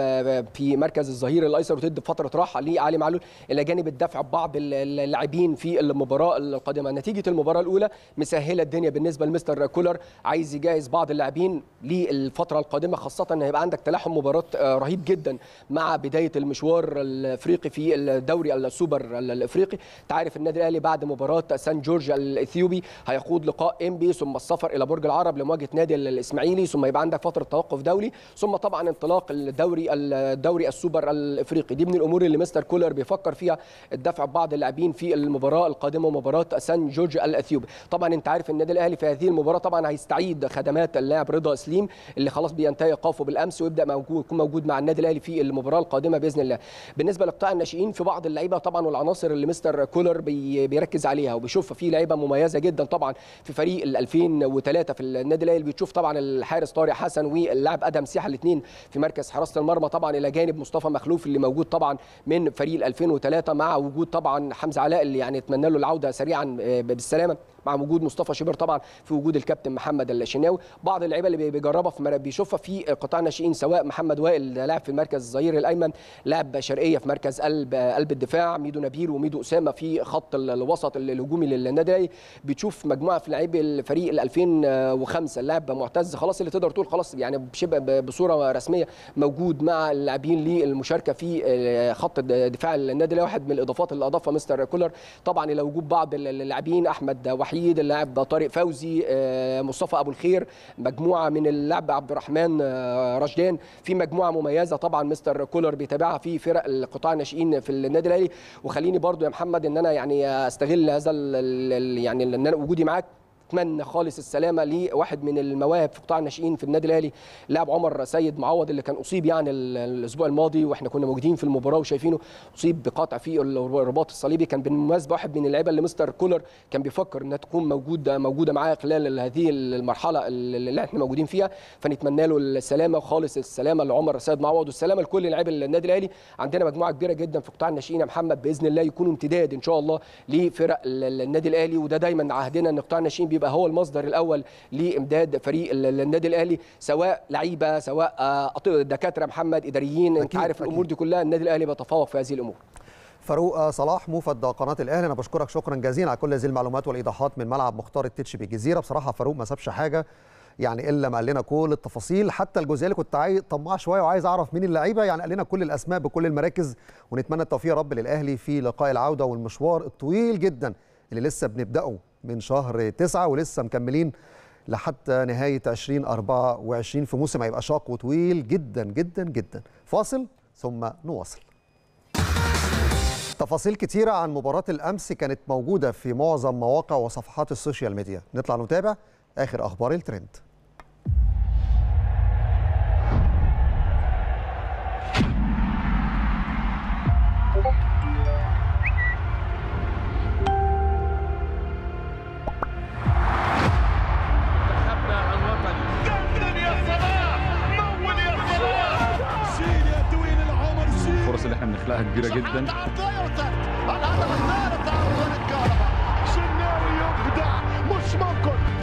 في مركز الظهير الايسر وتدي فتره راحه لعلي معلول الى جانب الدفع دفع بعض اللاعبين في المباراه القادمه نتيجه المباراه الاولى مسهله الدنيا بالنسبه لمستر كولر عايز يجهز بعض اللاعبين للفتره القادمه خاصه ان هيبقى عندك تلاحم مباراه آه، رهيب جدا مع بدايه المشوار الافريقي في الدوري السوبر الافريقي تعرف النادي الاهلي بعد مباراه سان جورج الاثيوبي هيخوض لقاء انبي ثم السفر الى برج العرب لمواجهه نادي الاسماعيلي ثم يبقى عندك فتره توقف دولي ثم طبعا انطلاق الدوري الدوري السوبر الافريقي دي من الامور اللي مستر كولر بيفكر فيها الدفع ببعض اللاعبين في المباراه القادمه مباراه سان جورج الاثيوبي طبعا انت عارف النادي الاهلي في هذه المباراه طبعا هيستعيد خدمات اللاعب رضا سليم اللي خلاص بينتهي ايقافه بالامس ويبدا موجود يكون موجود مع النادي الاهلي في المباراه القادمه باذن الله بالنسبه لقطاع الناشئين في بعض اللعيبه طبعا والعناصر اللي مستر كولر بيركز عليها وبيشوف في لعيبه مميزه جدا طبعا في فريق ال 2003 في النادي الاهلي بتشوف طبعا الحارس طارق حسن واللاعب ادم سيحه الاثنين في مركز حراسه المرمى طبعا الى جانب مصطفى مخلوف اللي موجود طبعا من فريق 2003 مع وجود طبعا حمزه علاء اللي يعني اتمنى له العوده سريعا آه، بالسلامه مع وجود مصطفى شبر طبعا في وجود الكابتن محمد اللاشناوي بعض اللعيبه اللي بيجربها في بيشوفها في قطاع الناشئين سواء محمد وائل لاعب في مركز الظهير الايمن لاعب شرقيه في مركز قلب قلب الدفاع ميدو نبيل وميدو اسامه في خط الوسط الهجومي للنادي بتشوف مجموعه في لعيب الفريق ال 2005 اللاعب معتز خلاص اللي تقدر تقول خلاص يعني بشبه بصوره رسميه موجود مع اللاعبين للمشاركه في خط دفاع النادي الاهلي واحد من الاضافات اللي اضافها مستر كولر طبعا الى وجود بعض اللاعبين احمد وحيد وحيد اللاعب طارق فوزي آه، مصطفى ابو الخير مجموعه من اللاعب عبد الرحمن آه، رشدان في مجموعه مميزه طبعا مستر كولر بيتابعها في فرق القطاع الناشئين في النادي الاهلي وخليني برضو يا محمد ان انا يعني استغل هذا يعني وجودي معاك اتمنى خالص السلامه لواحد من المواهب في قطاع الناشئين في النادي الاهلي اللاعب عمر سيد معوض اللي كان اصيب يعني الاسبوع الماضي واحنا كنا موجودين في المباراه وشايفينه اصيب بقطع في الرباط الصليبي كان بالمناسبه واحد من اللعيبه اللي مستر كولر كان بيفكر انها تكون موجوده موجوده معاه خلال هذه المرحله اللي احنا موجودين فيها فنتمنى له السلامه خالص السلامه لعمر سيد معوض والسلامه لكل لاعبي النادي الاهلي عندنا مجموعه كبيره جدا في قطاع الناشئين يا محمد باذن الله يكونوا امتداد ان شاء الله لفرق النادي الاهلي وده دايما عهدنا ان قطاع الناشئين بيبقى يبقى هو المصدر الاول لامداد فريق النادي الاهلي سواء لعيبه سواء آه، دكاتره محمد اداريين انت عارف أكيد. الامور دي كلها النادي الاهلي بيتفوق في هذه الامور فاروق آه، صلاح موفد قناه الاهلي انا بشكرك شكرا جزيلا على كل هذه المعلومات والايضاحات من ملعب مختار التتش بالجزيره بصراحه فاروق ما سابش حاجه يعني الا ما قال لنا كل التفاصيل حتى الجزئيه اللي كنت عايز طماع شويه وعايز اعرف مين اللعيبه يعني قال لنا كل الاسماء بكل المراكز ونتمنى التوفيق يا رب للاهلي في لقاء العوده والمشوار الطويل جدا اللي لسه بنبداه من شهر تسعة ولسه مكملين لحتى نهاية 2024 في موسم هيبقى شاق وطويل جدا جدا جدا فاصل ثم نواصل تفاصيل كتيرة عن مباراة الأمس كانت موجودة في معظم مواقع وصفحات السوشيال ميديا نطلع نتابع آخر أخبار الترند مساحه كبيره جدا الهدف الثالث مش ممكن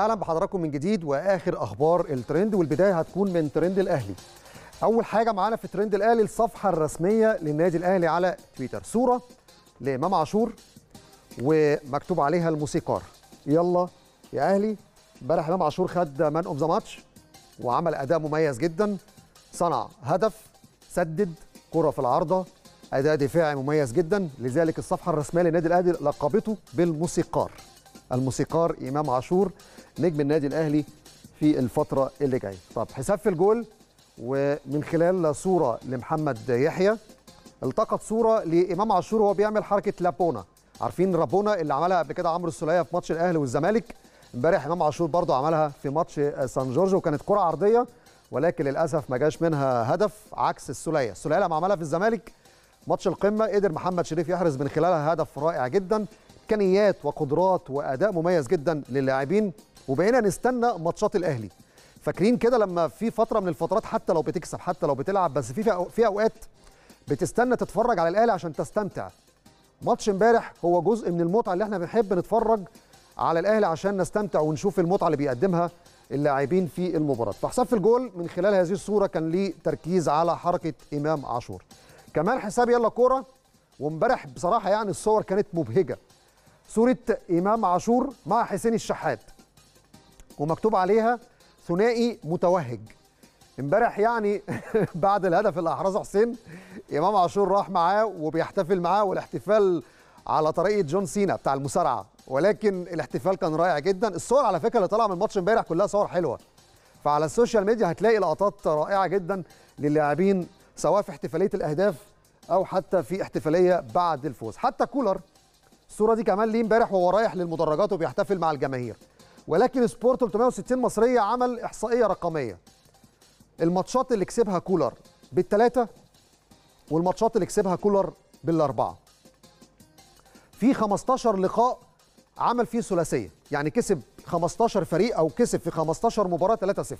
اهلا بحضراتكم من جديد واخر اخبار الترند والبدايه هتكون من ترند الاهلي اول حاجه معانا في ترند الاهلي الصفحه الرسميه للنادي الاهلي على تويتر صوره لامام عاشور ومكتوب عليها الموسيقار يلا يا اهلي امبارح امام عاشور خد مان اوف ذا ماتش وعمل اداء مميز جدا صنع هدف سدد كره في العارضه اداء دفاعي مميز جدا لذلك الصفحه الرسميه للنادي الاهلي لقبته بالموسيقار الموسيقار إمام عاشور نجم النادي الأهلي في الفترة اللي جاية طب حساب في الجول ومن خلال صورة لمحمد يحيى التقط صورة لإمام عاشور وهو بيعمل حركة لابونا عارفين رابونا اللي عملها قبل كده عمرو السوليه في ماتش الأهلي والزمالك امبارح إمام عاشور برضه عملها في ماتش سان جورج وكانت كرة عرضية ولكن للأسف ما جاش منها هدف عكس السوليه السوليه لما عملها في الزمالك ماتش القمة قدر محمد شريف يحرز من خلالها هدف رائع جدا امكانيات وقدرات واداء مميز جدا للاعبين وبقينا نستنى ماتشات الاهلي فاكرين كده لما في فتره من الفترات حتى لو بتكسب حتى لو بتلعب بس في في اوقات بتستنى تتفرج على الاهلي عشان تستمتع ماتش امبارح هو جزء من المتعه اللي احنا بنحب نتفرج على الاهلي عشان نستمتع ونشوف المتعه اللي بيقدمها اللاعبين في المباراه فحساب في الجول من خلال هذه الصوره كان ليه تركيز على حركه امام عاشور كمان حساب يلا كوره وامبارح بصراحه يعني الصور كانت مبهجه صورة إمام عاشور مع حسين الشحات ومكتوب عليها ثنائي متوهج امبارح يعني بعد الهدف اللي احرزه حسين امام عاشور راح معاه وبيحتفل معاه والاحتفال على طريقه جون سينا بتاع المسارعه ولكن الاحتفال كان رائع جدا الصور على فكره اللي طالعه من الماتش امبارح كلها صور حلوه فعلى السوشيال ميديا هتلاقي لقطات رائعه جدا للاعبين سواء في احتفاليه الاهداف او حتى في احتفاليه بعد الفوز حتى كولر الصوره دي كمان ليه امبارح وهو رايح للمدرجات وبيحتفل مع الجماهير ولكن سبورت 360 مصريه عمل احصائيه رقميه الماتشات اللي كسبها كولر بالثلاثه والماتشات اللي كسبها كولر بالاربعه في 15 لقاء عمل فيه ثلاثيه يعني كسب 15 فريق او كسب في 15 مباراه 3 0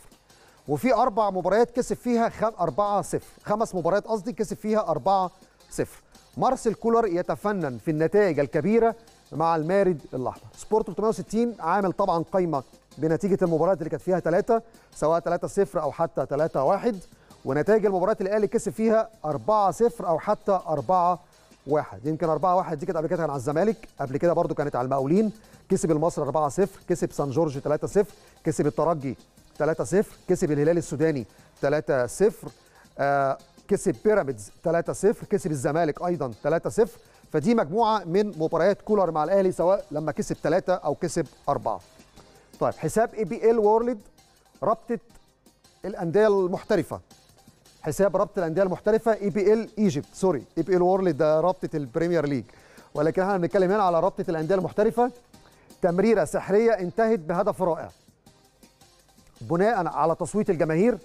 وفي اربع مباريات كسب فيها 4 0 خمس مباريات قصدي كسب فيها 4 0 مارسيل كولر يتفنن في النتائج الكبيره مع المارد الاحمر سبورت 360 عامل طبعا قايمه بنتيجه المباريات اللي كانت فيها 3 سواء 3 0 او حتى 3 1 ونتائج المباريات اللي الاهلي كسب فيها 4 0 او حتى 4 1 يمكن 4 1 دي كانت قبل كده كان على الزمالك قبل كده برده كانت على المقاولين كسب المصري 4 0 كسب سان جورج 3 0 كسب الترجي 3 0 كسب الهلال السوداني 3 0 آه كسب بيراميدز 3-0 كسب الزمالك ايضا 3-0 فدي مجموعه من مباريات كولر مع الاهلي سواء لما كسب 3 او كسب 4 طيب حساب اي بي ال وورلد رابطه الانديه المحترفه حساب رابطه الانديه المحترفه اي بي ال ايجيبت سوري اي بي ال وورلد ده رابطه البريمير ليج ولكن احنا بنتكلم هنا على رابطه الانديه المحترفه تمريره سحريه انتهت بهدف رائع بناء على تصويت الجماهير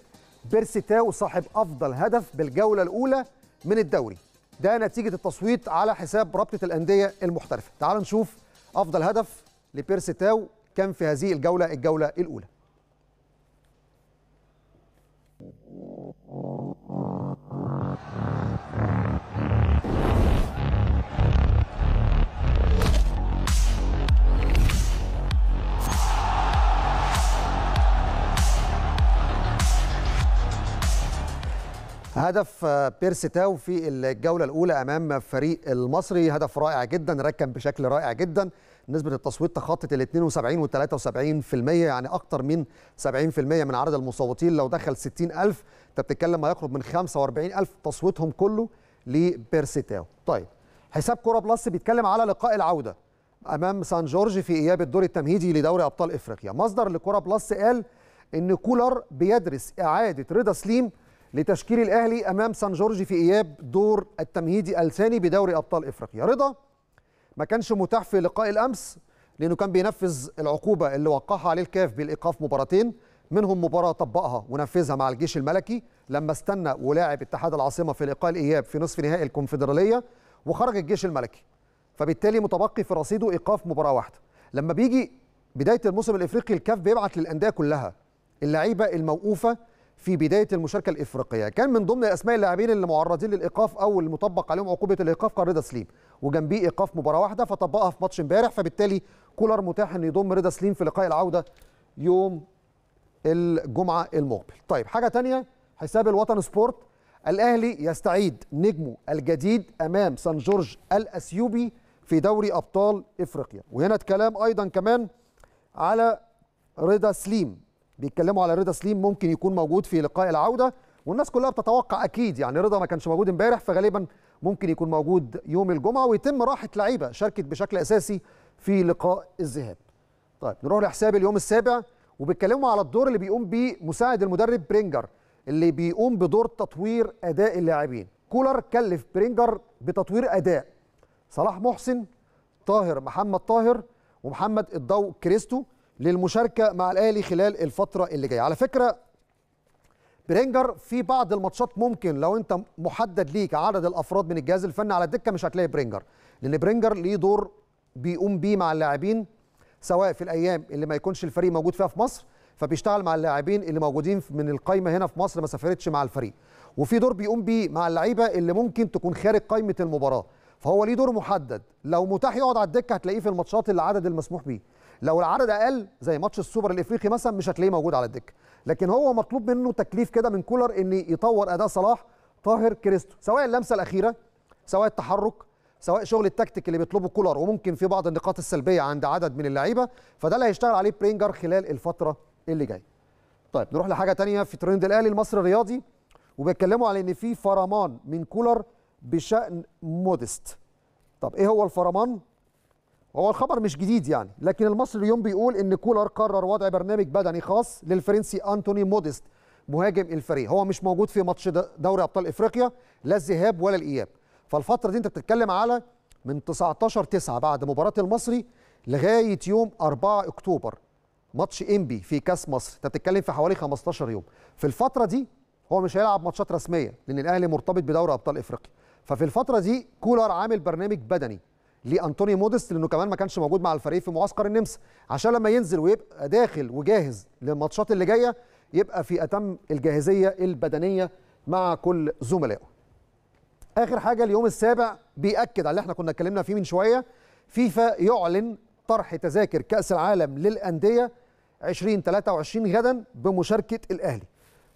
بيرسي تاو صاحب أفضل هدف بالجولة الأولى من الدوري ده نتيجة التصويت على حساب رابطة الأندية المحترفة تعالوا نشوف أفضل هدف لبيرسي تاو كان في هذه الجولة الجولة الأولى هدف آه، بيرسي تاو في الجولة الأولى أمام فريق المصري هدف رائع جدا ركن بشكل رائع جدا نسبة التصويت تخطت ال 72 و 73% يعني أكتر من 70% من عدد المصوتين لو دخل 60000 أنت بتتكلم ما يقرب من 45000 تصويتهم كله لبيرسي تاو طيب حساب كورة بلس بيتكلم على لقاء العودة أمام سان جورج في إياب الدور التمهيدي لدوري أبطال إفريقيا مصدر لكورة بلس قال إن كولر بيدرس إعادة رضا سليم لتشكيل الأهلي أمام سان جورج في إياب دور التمهيدي الثاني بدوري أبطال إفريقيا رضا ما كانش متاح في لقاء الأمس لأنه كان بينفذ العقوبة اللي وقعها عليه الكاف بالإيقاف مباراتين منهم مباراة طبقها ونفذها مع الجيش الملكي لما استنى ولاعب اتحاد العاصمة في لقاء الإياب في نصف نهائي الكونفدرالية وخرج الجيش الملكي فبالتالي متبقي في رصيده إيقاف مباراة واحدة لما بيجي بداية الموسم الإفريقي الكاف بيبعت للأندية كلها اللعيبة الموقوفة في بدايه المشاركه الافريقيه كان من ضمن اسماء اللاعبين اللي معرضين للايقاف او المطبق عليهم عقوبه الايقاف كان رضا سليم وجنبيه ايقاف مباراه واحده فطبقها في ماتش امبارح فبالتالي كولر متاح انه يضم رضا سليم في لقاء العوده يوم الجمعه المقبل طيب حاجه تانية حساب الوطن سبورت الاهلي يستعيد نجمه الجديد امام سان جورج الاثيوبي في دوري ابطال افريقيا وهنا الكلام ايضا كمان على رضا سليم بيتكلموا على رضا سليم ممكن يكون موجود في لقاء العوده والناس كلها بتتوقع اكيد يعني رضا ما كانش موجود امبارح فغالبا ممكن يكون موجود يوم الجمعه ويتم راحه لعيبه شاركت بشكل اساسي في لقاء الذهاب. طيب نروح لحساب اليوم السابع وبيتكلموا على الدور اللي بيقوم بيه مساعد المدرب برينجر اللي بيقوم بدور تطوير اداء اللاعبين. كولر كلف برينجر بتطوير اداء صلاح محسن طاهر محمد طاهر ومحمد الضوء كريستو للمشاركه مع الاهلي خلال الفتره اللي جايه على فكره برينجر في بعض الماتشات ممكن لو انت محدد ليك عدد الافراد من الجهاز الفني على الدكه مش هتلاقي برينجر لان برينجر ليه دور بيقوم بيه مع اللاعبين سواء في الايام اللي ما يكونش الفريق موجود فيها في مصر فبيشتغل مع اللاعبين اللي موجودين من القايمه هنا في مصر ما سافرتش مع الفريق وفي دور بيقوم بيه مع اللعيبه اللي ممكن تكون خارج قايمه المباراه فهو ليه دور محدد لو متاح يقعد على الدكه هتلاقيه في الماتشات اللي عدد المسموح بيه لو العدد اقل زي ماتش السوبر الافريقي مثلا مش هتلاقيه موجود على الدكه لكن هو مطلوب منه تكليف كده من كولر ان يطور اداء صلاح طاهر كريستو سواء اللمسه الاخيره سواء التحرك سواء شغل التكتيك اللي بيطلبه كولر وممكن في بعض النقاط السلبيه عند عدد من اللعيبه فده اللي هيشتغل عليه برينجر خلال الفتره اللي جايه طيب نروح لحاجه تانية في ترند الاهلي المصري الرياضي وبيتكلموا على ان في فرمان من كولر بشان مودست طب ايه هو الفرمان هو الخبر مش جديد يعني لكن المصري اليوم بيقول ان كولر قرر وضع برنامج بدني خاص للفرنسي انتوني موديست مهاجم الفريق هو مش موجود في ماتش دوري ابطال افريقيا لا الذهاب ولا الاياب فالفتره دي انت بتتكلم على من 19 9 بعد مباراه المصري لغايه يوم 4 اكتوبر ماتش انبي في كاس مصر انت بتتكلم في حوالي 15 يوم في الفتره دي هو مش هيلعب ماتشات رسميه لان الاهلي مرتبط بدوري ابطال افريقيا ففي الفتره دي كولر عامل برنامج بدني لانطوني موديست لانه كمان ما كانش موجود مع الفريق في معسكر النمسا عشان لما ينزل ويبقى داخل وجاهز للماتشات اللي جايه يبقى في اتم الجاهزيه البدنيه مع كل زملائه. اخر حاجه اليوم السابع بياكد على اللي احنا كنا اتكلمنا فيه من شويه فيفا يعلن طرح تذاكر كاس العالم للانديه 2023 غدا بمشاركه الاهلي.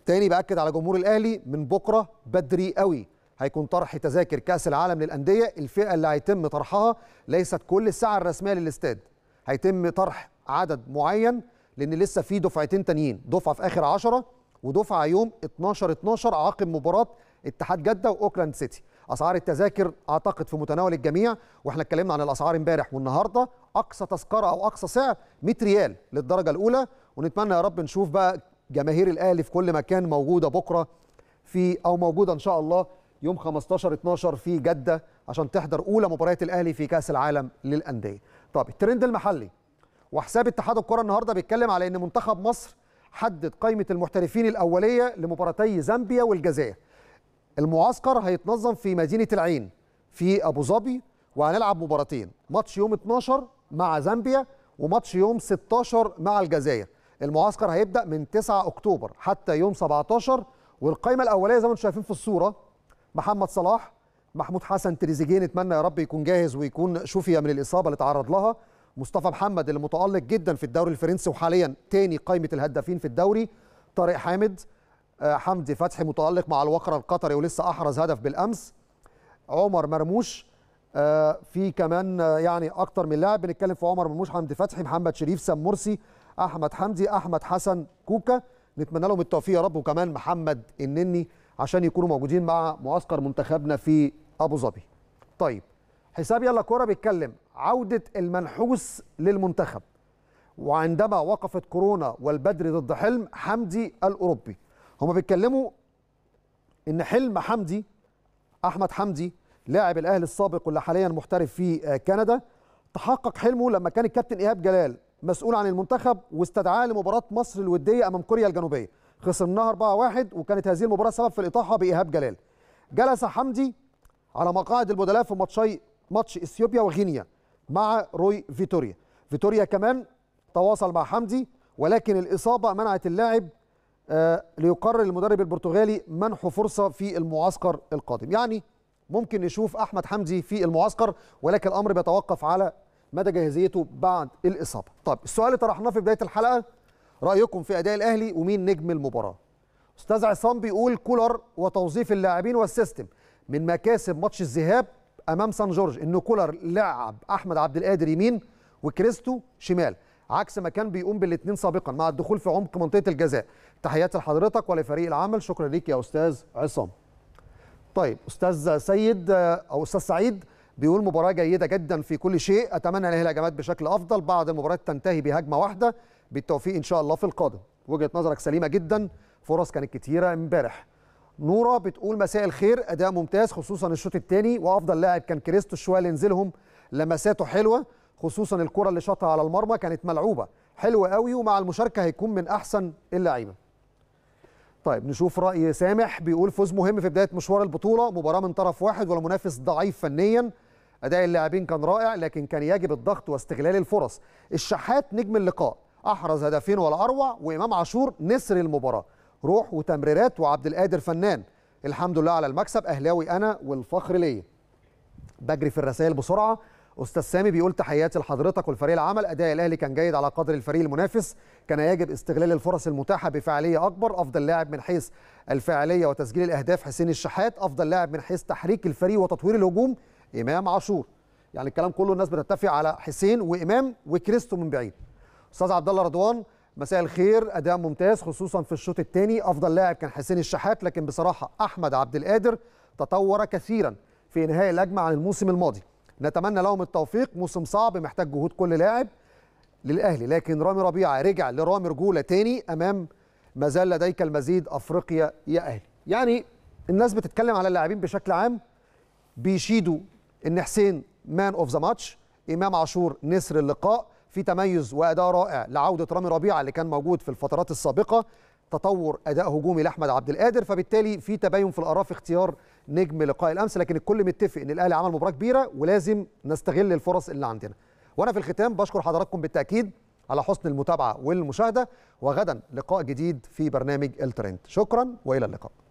تاني باكد على جمهور الاهلي من بكره بدري قوي هيكون طرح تذاكر كاس العالم للانديه الفئه اللي هيتم طرحها ليست كل الساعه الرسميه للاستاد هيتم طرح عدد معين لان لسه في دفعتين تانيين دفعه في اخر 10 ودفعه يوم 12 12 عقب مباراه اتحاد جده واوكلاند سيتي اسعار التذاكر اعتقد في متناول الجميع واحنا اتكلمنا عن الاسعار امبارح والنهارده اقصى تذكره او اقصى سعر 100 ريال للدرجه الاولى ونتمنى يا رب نشوف بقى جماهير الاهلي في كل مكان موجوده بكره في او موجوده ان شاء الله يوم 15 12 في جده عشان تحضر اولى مباريات الاهلي في كاس العالم للانديه. طب الترند المحلي وحساب اتحاد الكره النهارده بيتكلم على ان منتخب مصر حدد قائمه المحترفين الاوليه لمباراتي زامبيا والجزائر. المعسكر هيتنظم في مدينه العين في ابو ظبي وهنلعب مباراتين، ماتش يوم 12 مع زامبيا وماتش يوم 16 مع الجزائر. المعسكر هيبدا من 9 اكتوبر حتى يوم 17 والقائمه الاوليه زي ما انتم شايفين في الصوره محمد صلاح محمود حسن تريزيجيه نتمنى يا رب يكون جاهز ويكون شفي من الاصابه اللي تعرض لها مصطفى محمد اللي متالق جدا في الدوري الفرنسي وحاليا تاني قائمه الهدافين في الدوري طارق حامد آه، حمدي فتحي متالق مع الوقره القطري ولسه احرز هدف بالامس عمر مرموش آه، في كمان آه، يعني اكتر من لاعب بنتكلم في عمر مرموش حمدي فتحي محمد شريف سام مرسي احمد حمدي احمد حسن كوكا نتمنى لهم التوفيق يا رب وكمان محمد النني عشان يكونوا موجودين مع معسكر منتخبنا في ابو ظبي طيب حساب يلا كوره بيتكلم عوده المنحوس للمنتخب وعندما وقفت كورونا والبدر ضد حلم حمدي الاوروبي هما بيتكلموا ان حلم حمدي احمد حمدي لاعب الاهلي السابق واللي حاليا محترف في كندا تحقق حلمه لما كان الكابتن ايهاب جلال مسؤول عن المنتخب واستدعاه لمباراه مصر الوديه امام كوريا الجنوبيه خسرناها 4-1 وكانت هذه المباراه سبب في الاطاحه بايهاب جلال جلس حمدي على مقاعد البدلاء في ماتشي ماتش اثيوبيا وغينيا مع روي فيتوريا فيتوريا كمان تواصل مع حمدي ولكن الاصابه منعت اللاعب آه، ليقرر المدرب البرتغالي منحه فرصه في المعسكر القادم يعني ممكن نشوف احمد حمدي في المعسكر ولكن الامر بيتوقف على مدى جاهزيته بعد الاصابه طيب السؤال اللي طرحناه في بدايه الحلقه رايكم في اداء الاهلي ومين نجم المباراه استاذ عصام بيقول كولر وتوظيف اللاعبين والسيستم من مكاسب ماتش الذهاب امام سان جورج ان كولر لعب احمد عبد القادر يمين وكريستو شمال عكس ما كان بيقوم بالاثنين سابقا مع الدخول في عمق منطقه الجزاء تحياتي لحضرتك ولفريق العمل شكرا ليك يا استاذ عصام طيب استاذ سيد او استاذ سعيد بيقول مباراه جيده جدا في كل شيء اتمنى ان الهجمات بشكل افضل بعد المباراه تنتهي بهجمه واحده بالتوفيق ان شاء الله في القادم وجهه نظرك سليمه جدا فرص كانت كتيره امبارح نوره بتقول مساء الخير اداء ممتاز خصوصا الشوط الثاني وافضل لاعب كان كريستو شويه اللي نزلهم لمساته حلوه خصوصا الكره اللي شاطها على المرمى كانت ملعوبه حلوه قوي ومع المشاركه هيكون من احسن اللعيبه طيب نشوف راي سامح بيقول فوز مهم في بدايه مشوار البطوله مباراه من طرف واحد والمنافس ضعيف فنيا اداء اللاعبين كان رائع لكن كان يجب الضغط واستغلال الفرص الشحات نجم اللقاء احرز هدفين ولا اروع وامام عاشور نسر المباراه روح وتمريرات وعبد القادر فنان الحمد لله على المكسب اهلاوي انا والفخر ليا بجري في الرسائل بسرعه استاذ سامي بيقول تحياتي لحضرتك والفريق العمل اداء الاهلي كان جيد على قدر الفريق المنافس كان يجب استغلال الفرص المتاحه بفاعليه اكبر افضل لاعب من حيث الفاعليه وتسجيل الاهداف حسين الشحات افضل لاعب من حيث تحريك الفريق وتطوير الهجوم امام عاشور يعني الكلام كله الناس بتتفق على حسين وامام وكريستو من بعيد استاذ عبد الله رضوان مساء الخير اداء ممتاز خصوصا في الشوط الثاني افضل لاعب كان حسين الشحات لكن بصراحه احمد عبد القادر تطور كثيرا في انهاء الهجمه عن الموسم الماضي نتمنى لهم التوفيق موسم صعب محتاج جهود كل لاعب للاهلي لكن رامي ربيعه رجع لرامي رجوله تاني امام ما زال لديك المزيد افريقيا يا اهلي يعني الناس بتتكلم على اللاعبين بشكل عام بيشيدوا ان حسين مان اوف ذا ماتش امام عاشور نسر اللقاء في تميز واداء رائع لعوده رامي ربيعه اللي كان موجود في الفترات السابقه تطور اداء هجومي لاحمد عبد القادر فبالتالي في تباين في الاراء في اختيار نجم لقاء الامس لكن الكل متفق ان الاهلي عمل مباراه كبيره ولازم نستغل الفرص اللي عندنا وانا في الختام بشكر حضراتكم بالتاكيد على حسن المتابعه والمشاهده وغدا لقاء جديد في برنامج الترند شكرا والى اللقاء